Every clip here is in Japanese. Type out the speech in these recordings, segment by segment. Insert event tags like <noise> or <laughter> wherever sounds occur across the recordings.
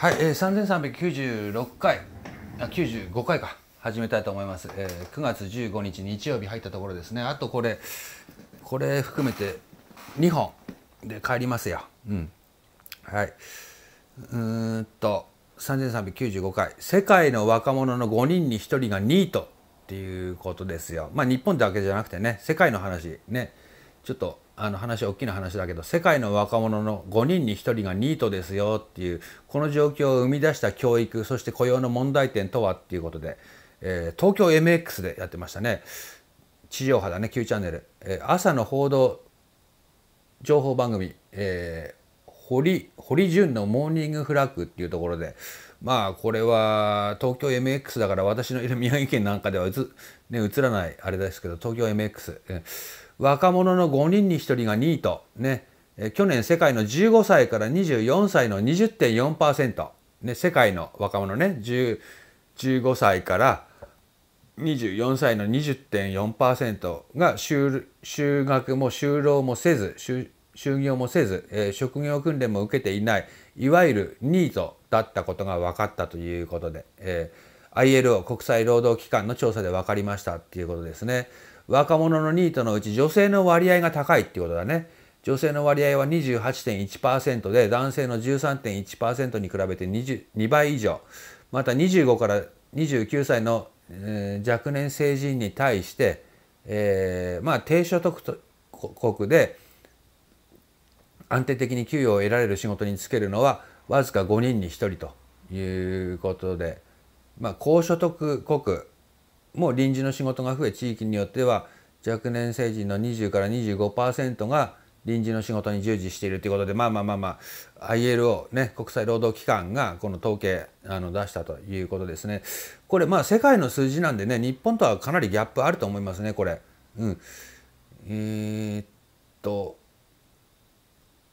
はい、えー、3396回あ95回か始めたいと思います、えー、9月15日日曜日入ったところですねあとこれこれ含めて2本で帰りますようんはいうーんと3395回「世界の若者の5人に1人がニート」っていうことですよまあ日本だけじゃなくてね世界の話ねちょっとあの話大きな話だけど世界の若者の5人に1人がニートですよっていうこの状況を生み出した教育そして雇用の問題点とはっていうことで、えー、東京 MX でやってましたね地上波だね Q チャンネル、えー、朝の報道情報番組、えー、堀堀潤の「モーニングフラッグ」っていうところでまあこれは東京 MX だから私のいる宮城県なんかではうつ、ね、映らないあれですけど東京 MX、えー若者の5人に1人が2位と、ね、去年世界の15歳から24歳の20.4%、ね、世界の若者ね15歳から24歳の20.4%が就就学も就労もせず就就業もせず、えー、職業訓練も受けていないいわゆるニートだったことが分かったということで、えー、ILO 国際労働機関の調査で分かりましたっていうことですね。若者のニートのうち女性の割合が高いってことだね。女性の割合は28.1%で男性の13.1%に比べて2倍以上また25から29歳の、えー、若年成人に対して、えー、まあ低所得国で安定的に給与を得られる仕事に就けるのはわずか5人に1人ということで、まあ、高所得国も臨時の仕事が増え地域によっては若年成人の20から25%が臨時の仕事に従事しているということでまあまあまあまあ ILO ね国際労働機関がこの統計あの出したということですねこれまあ世界の数字なんでね日本とはかなりギャップあると思いますねこれうんえー、っと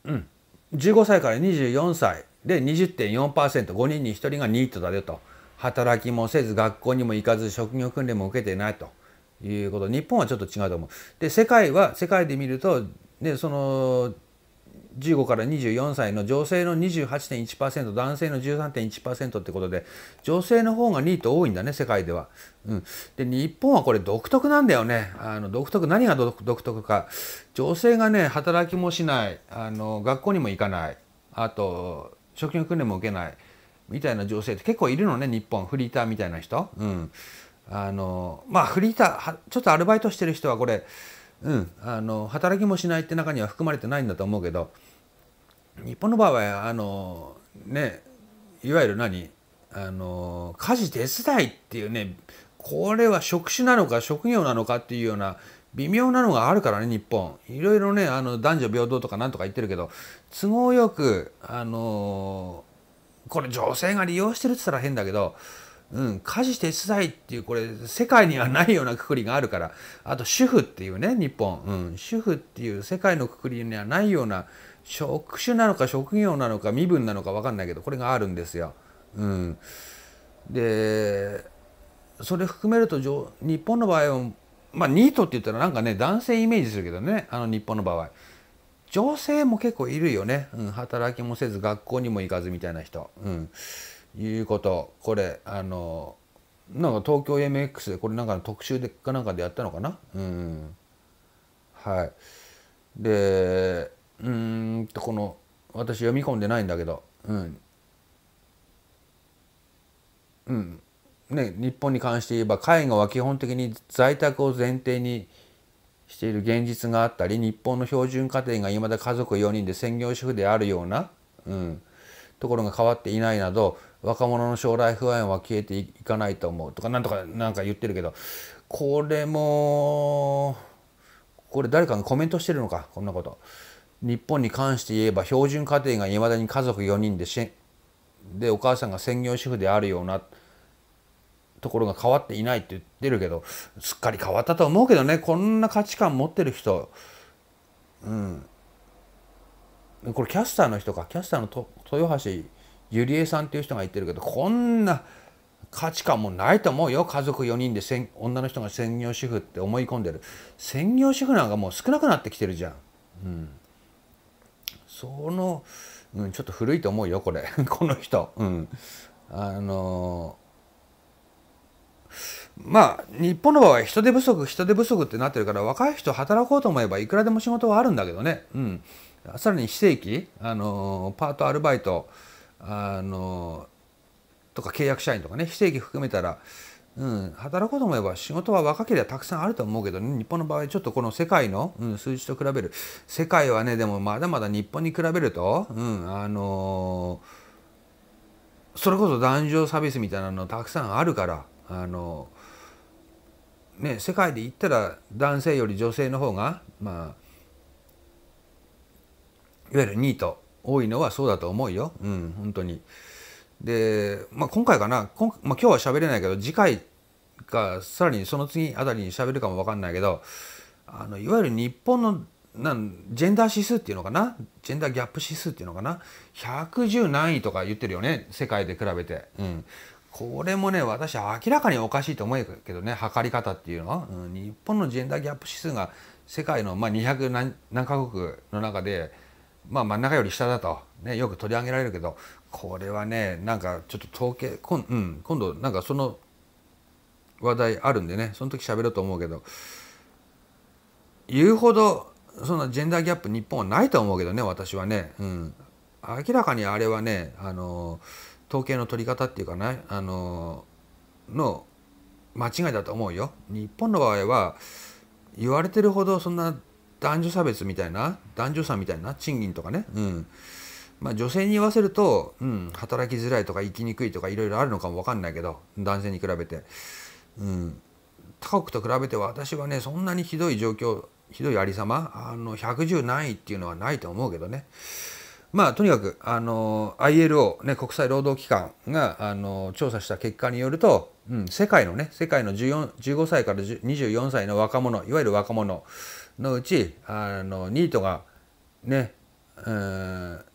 うん15歳から24歳で20.4%、5人に1人がニートだよと。働きもせず学校にも行かず職業訓練も受けてないということ日本はちょっと違うと思う。で世界は世界で見ると、ね、その15から24歳の女性の28.1%男性の13.1%ってことで女性の方がニート多いんだね世界では。うん、で日本はこれ独特なんだよねあの独特何が独特か女性がね働きもしないあの学校にも行かないあと職業訓練も受けないみたいな女性って結構いるのね日本フリーターみたいな人。うん、あのまあフリーターちょっとアルバイトしてる人はこれ、うん、あの働きもしないって中には含まれてないんだと思うけど日本の場合はあのねいわゆる何あの家事手伝いっていうねこれは職種なのか職業なのかっていうような微妙なのがあるからね日本いろいろねあの男女平等とかなんとか言ってるけど都合よくあのこれ女性が利用してるって言ったら変だけど、うん、家事手伝いっていう、これ、世界にはないようなくくりがあるから、あと主婦っていうね、日本、うん、主婦っていう世界のくくりにはないような職種なのか職業なのか身分なのか分かんないけど、これがあるんですよ。うん、で、それ含めると、日本の場合は、まあ、ニートって言ったらなんかね、男性イメージするけどね、あの日本の場合。女性も結構いるよね、うん、働きもせず学校にも行かずみたいな人、うん、いうことこれあのなんか東京 MX でこれなんか特集でかなんかでやったのかな、うん、はいでうんとこの私読み込んでないんだけどうん、うんね、日本に関して言えば介護は基本的に在宅を前提にしている現実があったり日本の標準家庭がいまだ家族4人で専業主婦であるような、うん、ところが変わっていないなど若者の将来不安は消えていかないと思うとかなんとかなんか言ってるけどこれもこれ誰かがコメントしてるのかこんなこと。日本に関して言えば標準家庭がいまだに家族4人ででお母さんが専業主婦であるような。ところが変わっていないって言ってるけどすっかり変わったと思うけどねこんな価値観持ってる人うんこれキャスターの人かキャスターのと豊橋ゆりえさんっていう人が言ってるけどこんな価値観もないと思うよ家族4人で女の人が専業主婦って思い込んでる専業主婦なんかもう少なくなってきてるじゃん、うん、その、うん、ちょっと古いと思うよこれ <laughs> この人、うん、あのーまあ、日本の場合は人手不足、人手不足ってなってるから、若い人働こうと思えばいくらでも仕事はあるんだけどね。うん。さらに非正規、あのパート、アルバイト、あのとか契約社員とかね、非正規含めたら、うん、働こうと思えば仕事は若ければたくさんあると思うけど、ね、日本の場合ちょっとこの世界の、うん、数字と比べる世界はねでもまだまだ日本に比べると、うんあのー、それこそ男女差別みたいなのたくさんあるから、あのね世界で言ったら男性より女性の方がまあいわゆるニート多いのはそうだと思うようん本当に。で、まあ、今回かな今,、まあ、今日は喋れないけど次回かさらにその次あたりに喋るかも分かんないけどあのいわゆる日本のなんジェンダー指数っていうのかなジェンダーギャップ指数っていうのかな110何位とか言ってるよね世界で比べて、うん、これもね、私は明らかにおかしいと思うけどね、測り方っていうのは、うん、日本のジェンダーギャップ指数が世界の、まあ、200何何カ国の中で、まあ、真ん中より下だと、ね、よく取り上げられるけど、これはね、なんかちょっと統計、こんうん、今度なんかその話題あるんでね、その時喋ろうと思うけど、言うほど、そのジェンダーギャップ日本はないと思うけどね、私はね。うん。明らかにあれはね、あのー統計の取り方っていうかねあのの間違いだと思うよ。日本の場合は言われてるほどそんな男女差別みたいな男女差みたいな賃金とかね、うんまあ、女性に言わせると、うん、働きづらいとか生きにくいとかいろいろあるのかも分かんないけど男性に比べて、うん、他国と比べて私はねそんなにひどい状況ひどいありさまあの110何位っていうのはないと思うけどね。まあ、とにかくあの ILO、ね、国際労働機関があの調査した結果によると、うん、世界のね世界の15歳から24歳の若者いわゆる若者のうちあのニートがね、うん、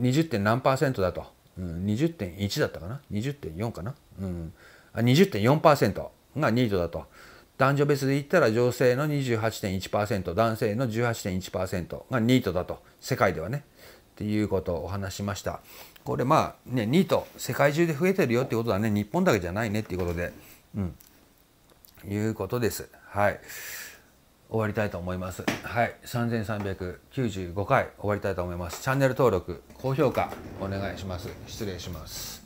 20. 点何パーセントだと、うん、20.1だったかな20.4かな、うん、あ20.4%がニートだと。男女別で言ったら女性の28.1%男性の18.1%がニートだと世界ではねっていうことをお話しましたこれまあねニート世界中で増えてるよってことはね日本だけじゃないねっていうことでうんいうことですはい終わりたいと思いますはい3395回終わりたいと思いますチャンネル登録高評価お願いします失礼します